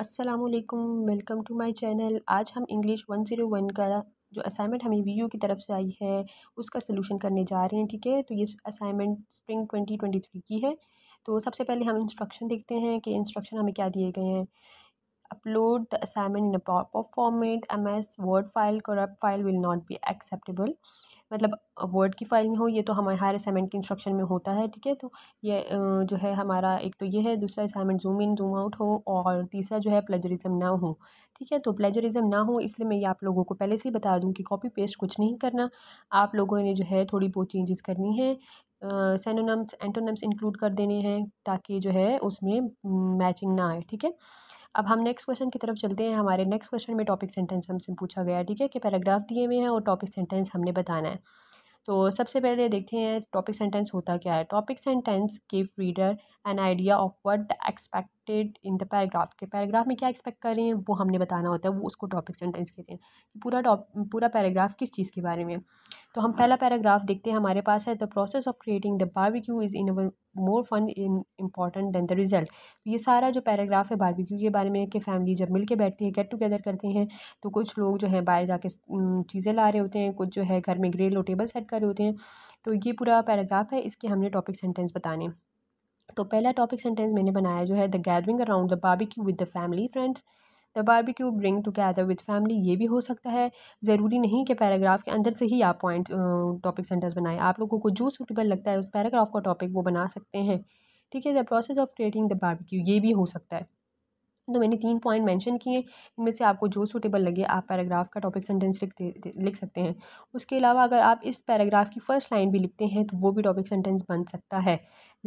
Aslam welcome to my channel आज हम English 101 का जो असाइनमेंट हमें वी की तरफ से आई है उसका सलूशन करने जा रहे हैं ठीक है तो ये असाइनमेंट स्प्रिंग 2023 की है तो सबसे पहले हम इंस्ट्रक्शन देखते हैं कि इंस्ट्रक्शन हमें क्या दिए गए हैं upload the assignment in a PowerPoint format, MS Word file, corrupt file will not be acceptable. मतलब वर्ड की फाइल में हो ये तो हमारे हर असाइनमेंट के इंस्ट्रक्शन में होता है ठीक है तो ये जो है हमारा एक तो ये है दूसरा assignment zoom in zoom out हो और तीसरा जो है प्लेजरिज्म ना हो ठीक है तो प्लेजरिज्म ना हो इसलिए मैं ये आप लोगों को पहले से ही बता दूं कि कॉपी पेस्ट कुछ नहीं करना आप लोगों ने जो है थोड़ी बहुत चेंजेस करनी है सेनोनम्स एंटोनम्स इंक्लूड कर देने हैं ताकि जो है उसमें मैचिंग हम्म, ना आए ठीक है अब हम नेक्स्ट क्वेश्चन की तरफ चलते हैं हमारे नेक्स्ट क्वेश्चन में टॉपिक सेंटेंस हमसे पूछा गया ठीक है कि पैराग्राफ दिए हुए हैं और टॉपिक सेंटेंस हमने बताना है तो सबसे पहले देखते हैं टॉपिक सेंटेंस होता क्या है topic sentence give reader an idea of what the expected in the paragraph के पैराग्राफ में क्या एक्सपेक्ट कर रहे हैं वो हमने बताना होता है वो उसको टॉपिक सेंटेंस कहते हैं पूरा टॉप पूरा पैराग्राफ किस चीज़ के बारे में तो हम पहला पैराग्राफ देखते हैं हमारे पास है the process of creating the barbecue is in our more fun in important than the result ये सारा जो पैराग्राफ है बारबेक्यू के बारे में कि फैमिली जब मिल के बैठती है गेट टुगेदर करते हैं तो कुछ लोग जो है बाहर जाके चीज़ें ला रहे होते हैं कुछ जो है घर में ग्रिल और टेबल सेट कर रहे होते हैं तो ये पूरा पैराग्राफ है इसके हमने टॉपिक सेंटेंस बताने तो पहला टॉपिक सेंटेंस मैंने बनाया जो है the gathering around the barbecue with the family friends the barbecue bring together with family ये भी हो सकता है ज़रूरी नहीं कि पैराग्राफ के अंदर से ही आप पॉइंट टॉपिक सेंटेंस बनाए आप लोगों को जो सूटेबल लगता है उस पैराग्राफ का टॉपिक वो बना सकते हैं ठीक है the process of creating the barbecue ये भी हो सकता है तो मैंने तीन पॉइंट मेंशन किए इनमें से आपको जो सूटेबल लगे आप पैराग्राफ का टॉपिक सेंटेंस लिख लिख सकते हैं उसके अलावा अगर आप इस पैराग्राफ की फ़र्स्ट लाइन भी लिखते हैं तो वो भी टॉपिक सेंटेंस बन सकता है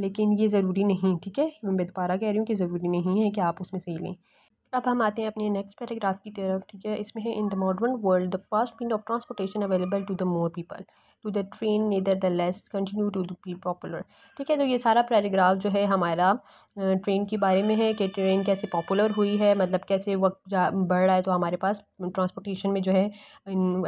लेकिन ये ज़रूरी नहीं ठीक है मैं दोबारा कह रही हूँ कि ज़रूरी नहीं है कि आप उसमें से ही लें अब हम आते हैं अपने नेक्स्ट पैराग्राफ की तरफ ठीक है इसमें है in the modern world the fast mean of transportation available to the more people to the train neither the less continue to be popular ठीक है तो ये सारा पैराग्राफ जो है हमारा ट्रेन के बारे में है कि ट्रेन कैसे पॉपुलर हुई है मतलब कैसे वक्त जा बढ़ रहा है तो हमारे पास ट्रांसपोर्टेशन में जो है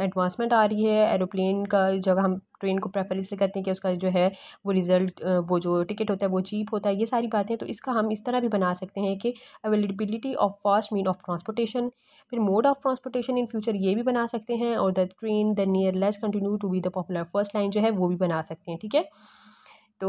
एडवांसमेंट आ रही है एरोप्लेन का जगह हम ट्रेन को प्रेफर इसलिए करते हैं कि उसका जो है वो रिज़ल्ट वो जो टिकट होता है वो चीप होता है ये सारी बातें तो इसका हम इस तरह भी बना सकते हैं कि availability of fast mean of transportation फिर mode of transportation in future ये भी बना सकते हैं और the train the near less continue to be the popular first line जो है वो भी बना सकते हैं ठीक है तो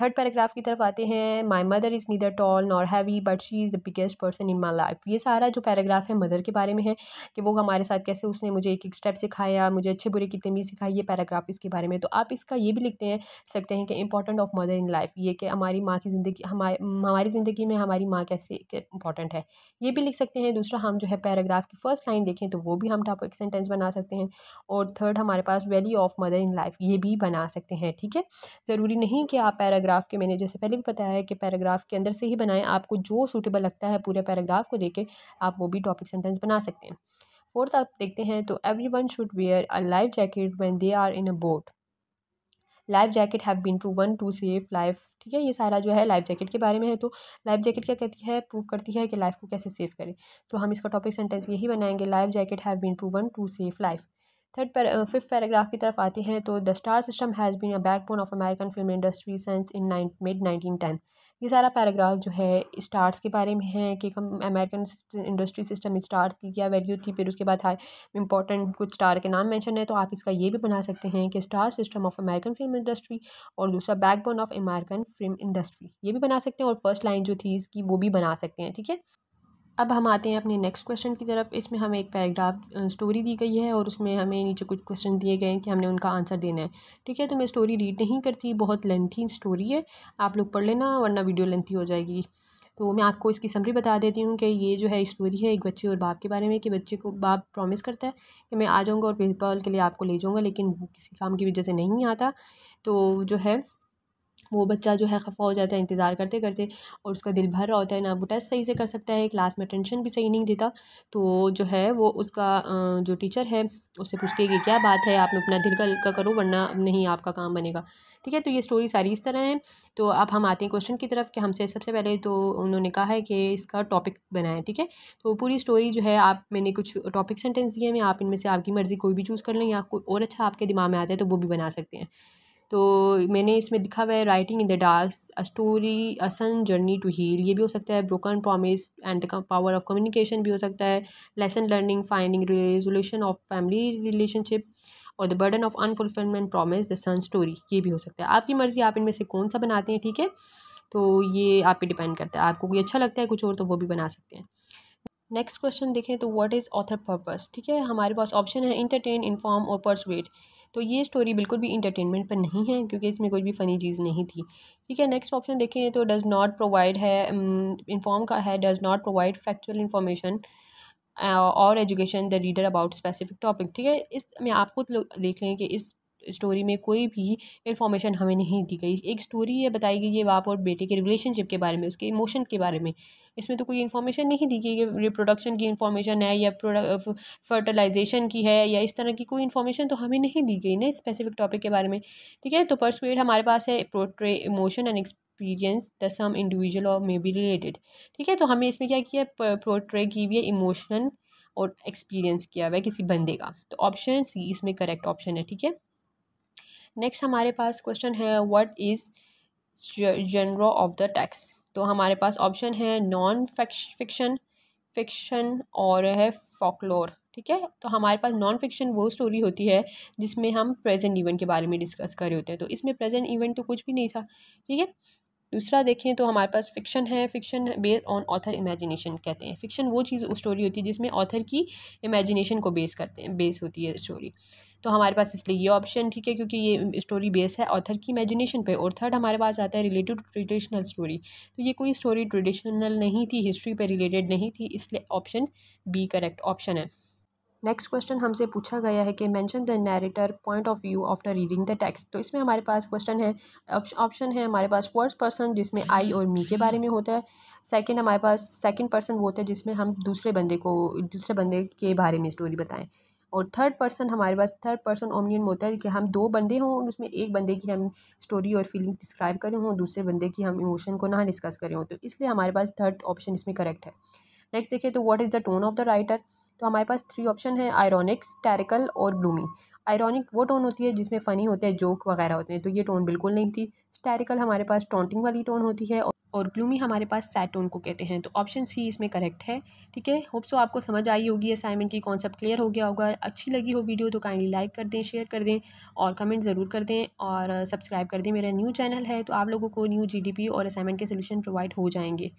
थर्ड पैराग्राफ की तरफ आते हैं my mother is neither tall nor heavy but she is the biggest person in my life ये सारा जो पैराग्राफ है मदर के बारे में है कि वो हमारे साथ कैसे उसने मुझे एक एक स्टेप सिखाया मुझे अच्छे बुरे की तमीज़ सिखाई ये पैराग्राफ इसके बारे में तो आप इसका ये भी लिखते हैं सकते हैं कि important of mother in life ये कि हमारी माँ की ज़िंदगी हमारे हमारी ज़िंदगी में हमारी माँ कैसे इंपॉर्टेंट है ये भी लिख सकते हैं दूसरा हम जो है पैराग्राफ की फर्स्ट लाइन देखें तो वो भी हम टॉपिक सेंटेंस बना सकते हैं और थर्ड हमारे पास value of mother in life ये भी बना सकते हैं ठीक है ज़रूरी नहीं कि आप पैराग्राफ के मैंने जैसे पहले भी बताया है कि पैराग्राफ के अंदर से ही बनाएं आपको जो सूटेबल लगता है पूरे पैराग्राफ को देखे आप वो भी टॉपिक सेंटेंस बना सकते हैं फोर्थ आप देखते हैं तो every one should wear a life jacket when they are in a boat life jacket have been proven to safe life ठीक है ये सारा जो है लाइफ जैकेट के बारे में है तो लाइफ जैकेट क्या कहती है प्रूव करती है कि लाइफ को कैसे सेव करें तो हम इसका टॉपिक सेंटेंस यही बनाएंगे life jacket have been proven to safe life third fifth paragraph की तरफ आते हैं तो the star system has been a backbone of American film industry since in nine mid nineteen ten ये सारा पैराग्राफ जो है स्टार्स के बारे में है कि कम अमेरिकन इंडस्ट्री सिस्टम स्टार्स की क्या वैल्यू थी फिर उसके बाद हाई इंपॉर्टेंट कुछ स्टार के नाम मेंशन है तो आप इसका ये भी बना सकते हैं कि star system of American film industry और दूसरा backbone of American film industry ये भी बना सकते हैं और फर्स्ट लाइन जो थी इसकी वो भी बना सकते हैं ठीक है अब हम आते हैं अपने नेक्स्ट क्वेश्चन की तरफ इसमें हमें एक पैराग्राफ स्टोरी दी गई है और उसमें हमें नीचे कुछ क्वेश्चन दिए गए हैं कि हमने उनका आंसर देना है ठीक है तो मैं स्टोरी रीड नहीं करती बहुत लेंथी स्टोरी है आप लोग पढ़ लेना वरना वीडियो लेंथी हो जाएगी तो मैं आपको इसकी समरी बता देती हूँ कि ये जो है स्टोरी है एक बच्चे और बाप के बारे में कि बच्चे को बाप प्रॉमिस करता है कि मैं आ जाऊँगा और प्रिंसिपल के लिए आपको ले जाऊँगा लेकिन किसी काम की वजह से नहीं आता तो जो है वो बच्चा जो है खफ़ा हो जाता है इंतज़ार करते करते और उसका दिल भर रहा होता है ना वो टेस्ट सही से कर सकता है क्लास में अटेंशन भी सही नहीं देता तो जो है वो उसका जो टीचर है उससे पूछती है कि क्या बात है आप अपना दिल का का करो वरना नहीं आपका काम बनेगा ठीक है तो ये स्टोरी सारी इस तरह है तो अब हम आते हैं क्वेश्चन की तरफ कि हमसे सबसे पहले तो उन्होंने कहा है कि इसका टॉपिक बनाएं ठीक है तो पूरी स्टोरी जो है आप मैंने कुछ टॉपिक सेंटेंस दिए हैं आप इनमें से आपकी मर्ज़ी कोई भी चूज़ कर लें या कोई और अच्छा आपके दिमाग में आता है तो वो भी बना सकते हैं तो मैंने इसमें लिखा हुआ है writing in the dark a story a son journey to heal ये भी हो सकता है broken promise and the power of communication भी हो सकता है lesson learning finding resolution of family relationship और the burden of unfulfillment promise the son story ये भी हो सकता है आपकी मर्ज़ी आप इनमें से कौन सा बनाते हैं ठीक है तो ये आप पे डिपेंड करता है आपको कोई अच्छा लगता है कुछ और तो वो भी बना सकते हैं नेक्स्ट क्वेश्चन देखें तो व्हाट इज़ ऑथर पर्पस ठीक है हमारे पास ऑप्शन है इंटरटेन इन्फॉर्म और परसुएट तो ये स्टोरी बिल्कुल भी इंटरटेनमेंट पर नहीं है क्योंकि इसमें कोई भी फ़नी चीज़ नहीं थी ठीक है नेक्स्ट ऑप्शन देखें तो डज़ नॉट प्रोवाइड है इन्फॉर्म का है does not provide factual information और education the reader about specific topic ठीक है इस में खुद देख लें कि इस स्टोरी में कोई भी इन्फॉर्मेशन हमें नहीं दी गई एक स्टोरी ये बताई गई है बाप और बेटे के रिलेशनशिप के बारे में उसके इमोशन के बारे में इसमें तो कोई इन्फॉर्मेशन नहीं दी गई रिप्रोडक्शन की इन्फॉर्मेशन है या फर्टिलाइजेशन की है या इस तरह की कोई इन्फॉर्मेशन तो हमें नहीं दी गई ना स्पेसिफिक टॉपिक के बारे में ठीक है तो पर्सपेड हमारे पास है portray emotion and experience the some individual और मे बी रिलेटेड ठीक है तो हमें इसमें क्या किया प्रोट्रे की भी है इमोशन और एक्सपीरियंस किया हुआ है किसी बंदे का तो ऑप्शन सी इसमें करेक्ट ऑप्शन है ठीक है नेक्स्ट हमारे पास क्वेश्चन है what is genre of the text तो हमारे पास ऑप्शन है नॉन फिक्शन फिक्शन और है फोकलोर ठीक है तो हमारे पास नॉन फिक्शन वो स्टोरी होती है जिसमें हम प्रेजेंट इवेंट के बारे में डिस्कस कर रहे होते हैं तो इसमें प्रेजेंट इवेंट तो कुछ भी नहीं था ठीक है दूसरा देखें तो हमारे पास फ़िक्शन है fiction based on author imagination कहते हैं फ़िक्शन वो चीज़ स्टोरी होती है जिसमें ऑथर की इमेजिनेशन को बेस करते हैं बेस होती है स्टोरी तो हमारे पास इसलिए ये ऑप्शन ठीक है क्योंकि ये स्टोरी बेस है ऑथर की इमेजिनेशन पे और थर्ड हमारे पास आता है रिलेटेड ट्रेडिशनल स्टोरी तो ये कोई स्टोरी ट्रेडिशनल नहीं थी हिस्ट्री पे रिलेटेड नहीं थी इसलिए ऑप्शन बी करेक्ट ऑप्शन है नेक्स्ट क्वेश्चन हमसे पूछा गया है कि mention the narrator point of view after reading the text तो इसमें हमारे पास क्वेश्चन है ऑप्शन है हमारे पास फर्स्ट पर्सन जिसमें आई और मी के बारे में होता है सेकंड हमारे पास सेकंड पर्सन वो होता है जिसमें हम दूसरे बंदे को दूसरे बंदे के बारे में स्टोरी बताएं और थर्ड पर्सन हमारे पास थर्ड पर्सन ओमिनियन होता है कि हम दो बंदे हों और उसमें एक बंदे की हम स्टोरी और फीलिंग डिस्क्राइब करें हों दूसरे बंदे की हम इमोशन को ना डिस्कस करें हों तो इसलिए हमारे पास थर्ड ऑप्शन इसमें करेक्ट है नेक्स्ट देखिए तो what is the tone of the writer तो हमारे पास थ्री ऑप्शन है आयरॉनिक स्टेरिकल और ब्लूमी आयरॉनिक वो टोन होती है जिसमें फ़नी होते हैं जोक वगैरह होते हैं तो ये टोन बिल्कुल नहीं थी स्टेरिकल हमारे पास टोंटिंग वाली टोन होती है और ग्लूमी हमारे पास सैड टोन को कहते हैं तो ऑप्शन सी इसमें करेक्ट है ठीक है होप सो आपको समझ आई होगी असाइनमेंट की कॉन्सेप्ट क्लियर हो गया होगा अच्छी लगी हो वीडियो तो काइंडली लाइक कर दें शेयर कर दें और कमेंट ज़रूर कर दें और सब्सक्राइब कर दें मेरा न्यू चैनल है तो आप लोगों को न्यू जी और असाइनमेंट के सोल्यूशन प्रोवाइड हो जाएंगे